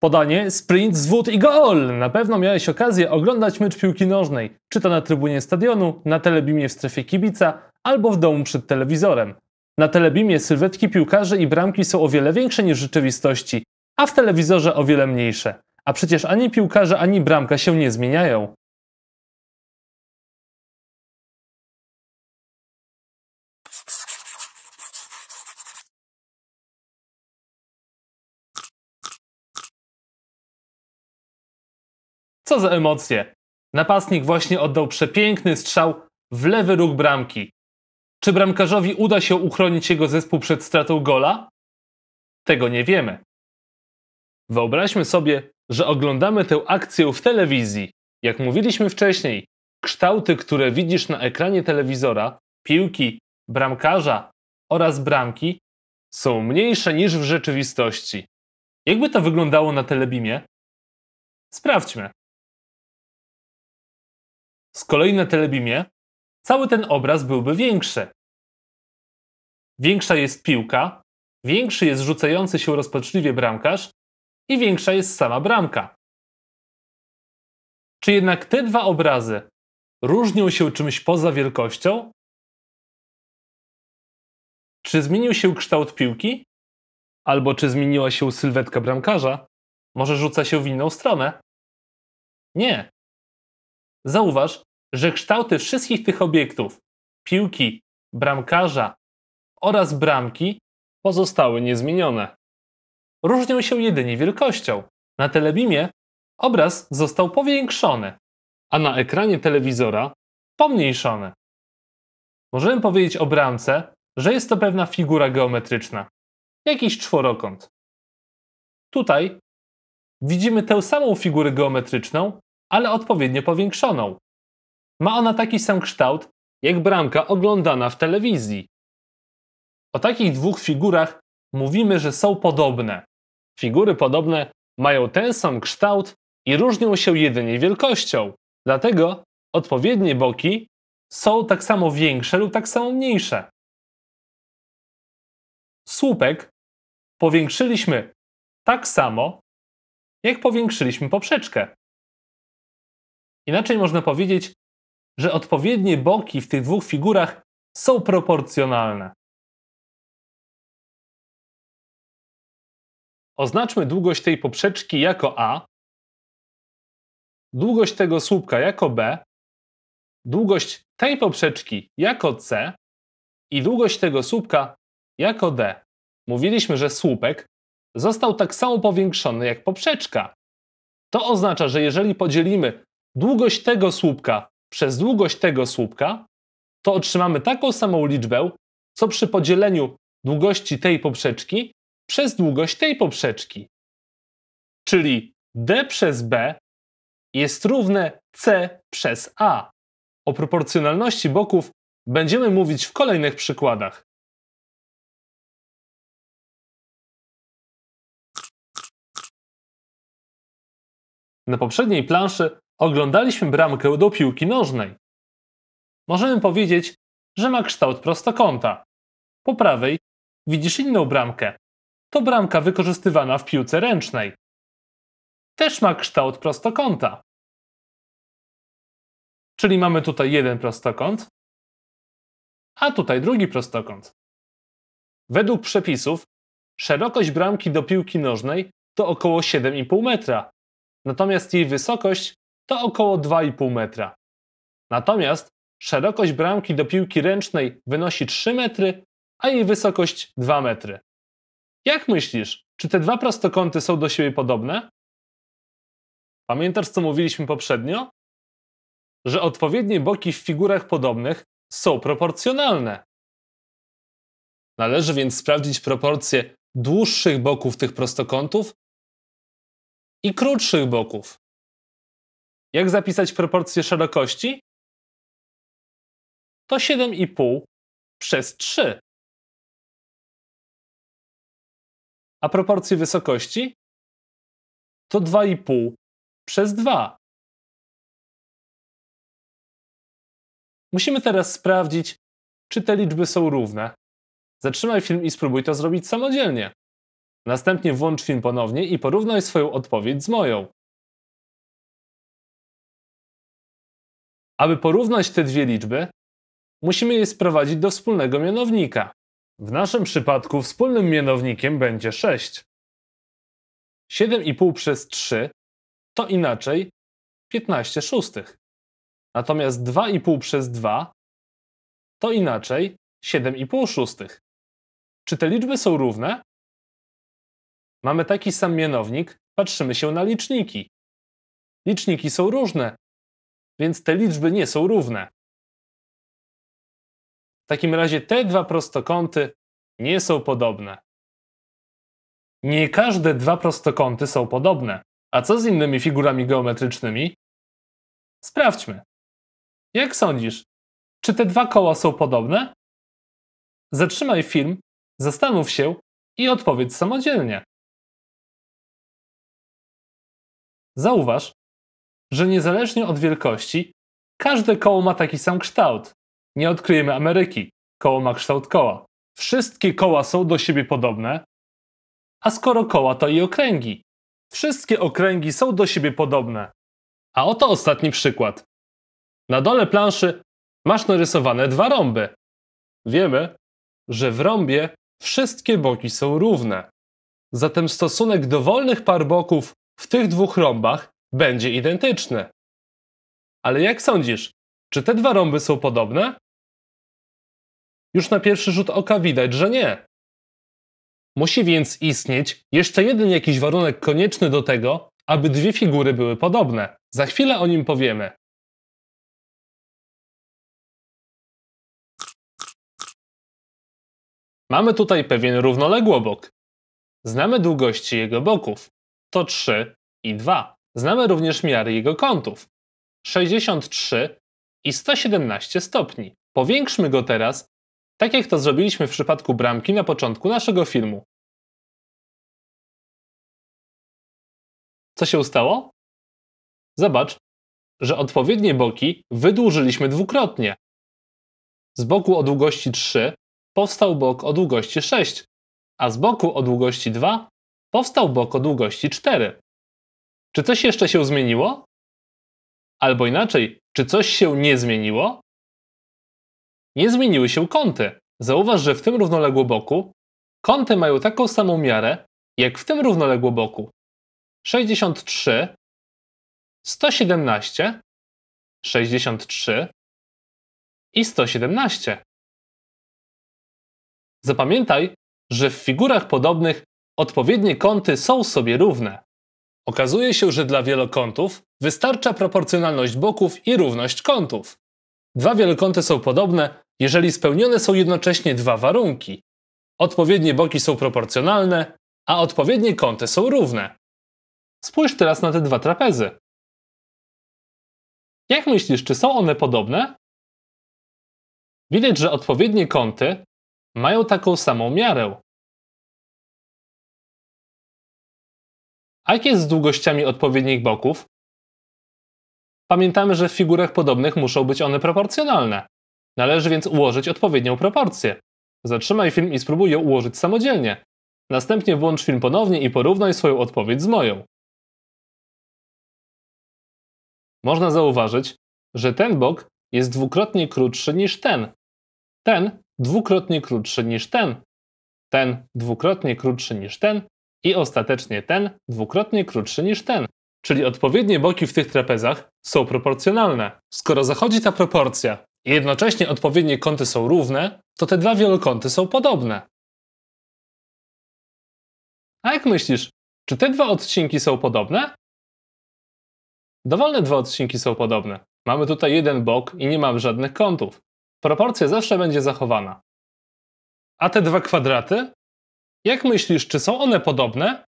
Podanie, sprint, zwód i gol! Na pewno miałeś okazję oglądać mecz piłki nożnej, czy to na trybunie stadionu, na telebimie w strefie kibica, albo w domu przed telewizorem. Na telebimie sylwetki piłkarzy i bramki są o wiele większe niż w rzeczywistości, a w telewizorze o wiele mniejsze. A przecież ani piłkarze, ani bramka się nie zmieniają. Co za emocje! Napastnik właśnie oddał przepiękny strzał w lewy róg bramki. Czy bramkarzowi uda się uchronić jego zespół przed stratą gola? Tego nie wiemy. Wyobraźmy sobie, że oglądamy tę akcję w telewizji. Jak mówiliśmy wcześniej, kształty, które widzisz na ekranie telewizora, piłki, bramkarza oraz bramki są mniejsze niż w rzeczywistości. Jakby to wyglądało na telebimie? Sprawdźmy. Z kolei na telebimie cały ten obraz byłby większy. Większa jest piłka, większy jest rzucający się rozpaczliwie bramkarz i większa jest sama bramka. Czy jednak te dwa obrazy różnią się czymś poza wielkością? Czy zmienił się kształt piłki? Albo czy zmieniła się sylwetka bramkarza? Może rzuca się w inną stronę? Nie. Zauważ, że kształty wszystkich tych obiektów piłki, bramkarza oraz bramki pozostały niezmienione. Różnią się jedynie wielkością. Na telebimie obraz został powiększony, a na ekranie telewizora pomniejszony. Możemy powiedzieć o bramce, że jest to pewna figura geometryczna, jakiś czworokąt. Tutaj widzimy tę samą figurę geometryczną, ale odpowiednio powiększoną, ma ona taki sam kształt, jak bramka oglądana w telewizji. O takich dwóch figurach mówimy, że są podobne. Figury podobne mają ten sam kształt i różnią się jedynie wielkością. Dlatego odpowiednie boki są tak samo większe lub tak samo mniejsze. Słupek powiększyliśmy tak samo, jak powiększyliśmy poprzeczkę. Inaczej można powiedzieć, że odpowiednie boki w tych dwóch figurach są proporcjonalne. Oznaczmy długość tej poprzeczki jako A, długość tego słupka jako B, długość tej poprzeczki jako C i długość tego słupka jako D. Mówiliśmy, że słupek został tak samo powiększony jak poprzeczka. To oznacza, że jeżeli podzielimy długość tego słupka przez długość tego słupka, to otrzymamy taką samą liczbę, co przy podzieleniu długości tej poprzeczki przez długość tej poprzeczki. Czyli d przez b jest równe c przez a. O proporcjonalności boków będziemy mówić w kolejnych przykładach. Na poprzedniej planszy Oglądaliśmy bramkę do piłki nożnej. Możemy powiedzieć, że ma kształt prostokąta. Po prawej widzisz inną bramkę. To bramka wykorzystywana w piłce ręcznej. Też ma kształt prostokąta. Czyli mamy tutaj jeden prostokąt, a tutaj drugi prostokąt. Według przepisów szerokość bramki do piłki nożnej to około 7,5 metra, natomiast jej wysokość to około 2,5 metra. Natomiast szerokość bramki do piłki ręcznej wynosi 3 metry, a jej wysokość 2 metry. Jak myślisz, czy te dwa prostokąty są do siebie podobne? Pamiętasz, co mówiliśmy poprzednio? Że odpowiednie boki w figurach podobnych są proporcjonalne. Należy więc sprawdzić proporcje dłuższych boków tych prostokątów i krótszych boków. Jak zapisać proporcję szerokości? To 7,5 przez 3. A proporcje wysokości? To 2,5 przez 2. Musimy teraz sprawdzić, czy te liczby są równe. Zatrzymaj film i spróbuj to zrobić samodzielnie. Następnie włącz film ponownie i porównaj swoją odpowiedź z moją. Aby porównać te dwie liczby, musimy je sprowadzić do wspólnego mianownika. W naszym przypadku wspólnym mianownikiem będzie 6. 7,5 przez 3 to inaczej 15 szóstych. Natomiast 2,5 przez 2 to inaczej 7,5 szóstych. Czy te liczby są równe? Mamy taki sam mianownik, patrzymy się na liczniki. Liczniki są różne, więc te liczby nie są równe. W takim razie te dwa prostokąty nie są podobne. Nie każde dwa prostokąty są podobne. A co z innymi figurami geometrycznymi? Sprawdźmy. Jak sądzisz, czy te dwa koła są podobne? Zatrzymaj film, zastanów się i odpowiedz samodzielnie. Zauważ, że niezależnie od wielkości, każde koło ma taki sam kształt. Nie odkryjemy Ameryki. Koło ma kształt koła. Wszystkie koła są do siebie podobne, a skoro koła, to i okręgi. Wszystkie okręgi są do siebie podobne. A oto ostatni przykład. Na dole planszy masz narysowane dwa rąby. Wiemy, że w rąbie wszystkie boki są równe. Zatem stosunek dowolnych par boków w tych dwóch rąbach będzie identyczne. Ale jak sądzisz, czy te dwa rąby są podobne? Już na pierwszy rzut oka widać, że nie. Musi więc istnieć jeszcze jeden jakiś warunek konieczny do tego, aby dwie figury były podobne. Za chwilę o nim powiemy. Mamy tutaj pewien równoległobok. Znamy długości jego boków. To 3 i 2. Znamy również miary jego kątów 63 i 117 stopni. Powiększmy go teraz, tak jak to zrobiliśmy w przypadku bramki na początku naszego filmu. Co się stało? Zobacz, że odpowiednie boki wydłużyliśmy dwukrotnie. Z boku o długości 3 powstał bok o długości 6, a z boku o długości 2 powstał bok o długości 4. Czy coś jeszcze się zmieniło? Albo inaczej, czy coś się nie zmieniło? Nie zmieniły się kąty. Zauważ, że w tym równoległoboku kąty mają taką samą miarę, jak w tym równoległoboku. 63, 117, 63 i 117. Zapamiętaj, że w figurach podobnych odpowiednie kąty są sobie równe. Okazuje się, że dla wielokątów wystarcza proporcjonalność boków i równość kątów. Dwa wielokąty są podobne, jeżeli spełnione są jednocześnie dwa warunki. Odpowiednie boki są proporcjonalne, a odpowiednie kąty są równe. Spójrz teraz na te dwa trapezy. Jak myślisz, czy są one podobne? Widać, że odpowiednie kąty mają taką samą miarę. A jak jest z długościami odpowiednich boków? Pamiętamy, że w figurach podobnych muszą być one proporcjonalne. Należy więc ułożyć odpowiednią proporcję. Zatrzymaj film i spróbuj ją ułożyć samodzielnie. Następnie włącz film ponownie i porównaj swoją odpowiedź z moją. Można zauważyć, że ten bok jest dwukrotnie krótszy niż ten. Ten dwukrotnie krótszy niż ten. Ten dwukrotnie krótszy niż ten i ostatecznie ten dwukrotnie krótszy niż ten. Czyli odpowiednie boki w tych trapezach są proporcjonalne. Skoro zachodzi ta proporcja i jednocześnie odpowiednie kąty są równe, to te dwa wielokąty są podobne. A jak myślisz, czy te dwa odcinki są podobne? Dowolne dwa odcinki są podobne. Mamy tutaj jeden bok i nie mamy żadnych kątów. Proporcja zawsze będzie zachowana. A te dwa kwadraty? Jak myślisz, czy są one podobne?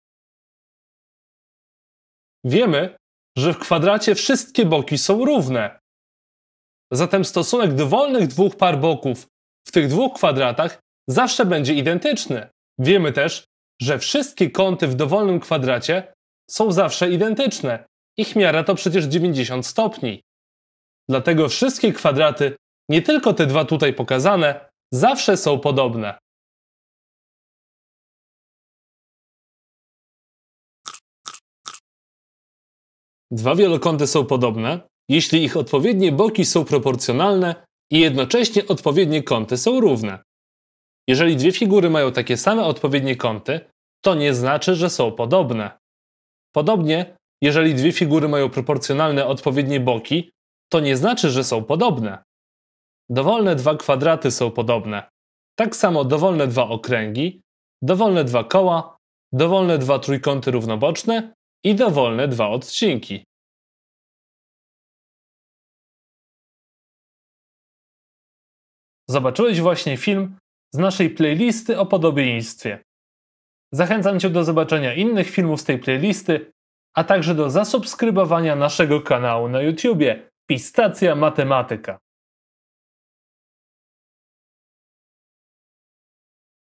Wiemy, że w kwadracie wszystkie boki są równe. Zatem stosunek dowolnych dwóch par boków w tych dwóch kwadratach zawsze będzie identyczny. Wiemy też, że wszystkie kąty w dowolnym kwadracie są zawsze identyczne. Ich miara to przecież 90 stopni. Dlatego wszystkie kwadraty, nie tylko te dwa tutaj pokazane, zawsze są podobne. Dwa wielokąty są podobne, jeśli ich odpowiednie boki są proporcjonalne i jednocześnie odpowiednie kąty są równe. Jeżeli dwie figury mają takie same odpowiednie kąty, to nie znaczy, że są podobne. Podobnie, jeżeli dwie figury mają proporcjonalne odpowiednie boki, to nie znaczy, że są podobne. Dowolne dwa kwadraty są podobne. Tak samo dowolne dwa okręgi, dowolne dwa koła, dowolne dwa trójkąty równoboczne i dowolne dwa odcinki. Zobaczyłeś właśnie film z naszej playlisty o podobieństwie. Zachęcam Cię do zobaczenia innych filmów z tej playlisty, a także do zasubskrybowania naszego kanału na YouTubie Pistacja Matematyka.